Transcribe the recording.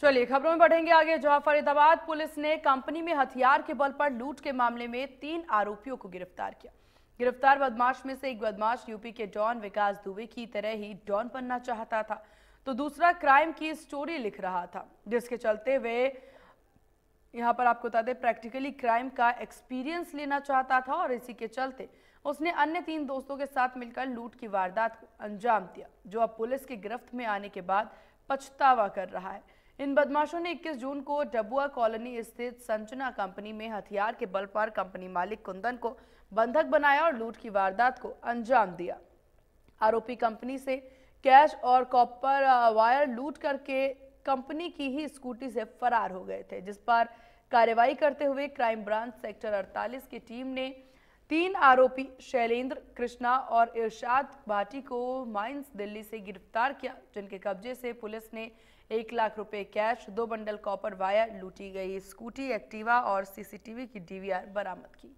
चलिए खबरों में बढ़ेंगे आगे जहां फरीदाबाद पुलिस ने कंपनी में हथियार के बल पर लूट के मामले में तीन आरोपियों को गिरफ्तार किया गिरफ्तार बदमाश में से एक बदमाश यूपी के डॉन विकास दुबे की तरह ही डॉन बनना चाहता था तो दूसरा क्राइम की स्टोरी लिख रहा था जिसके चलते वे यहाँ पर आपको बता दें प्रैक्टिकली क्राइम का एक्सपीरियंस लेना चाहता था और इसी के चलते उसने अन्य तीन दोस्तों के साथ मिलकर लूट की वारदात को अंजाम दिया जो अब पुलिस की गिरफ्त में आने के बाद पछतावा कर रहा है इन बदमाशों ने 21 जून को डबुआ कॉलोनी स्थित संचना कंपनी में हथियार के बल पर कंपनी मालिक कुंदन को बंधक बनाया और लूट की वारदात को अंजाम दिया आरोपी कंपनी से कैश और कॉपर वायर लूट करके कंपनी की ही स्कूटी से फरार हो गए थे जिस पर कार्रवाई करते हुए क्राइम ब्रांच सेक्टर 48 की टीम ने तीन आरोपी शैलेंद्र कृष्णा और इरशाद भाटी को माइंस दिल्ली से गिरफ्तार किया जिनके कब्जे से पुलिस ने एक लाख रुपए कैश दो बंडल कॉपर वायर लूटी गई स्कूटी एक्टिवा और सीसीटीवी की डीवीआर बरामद की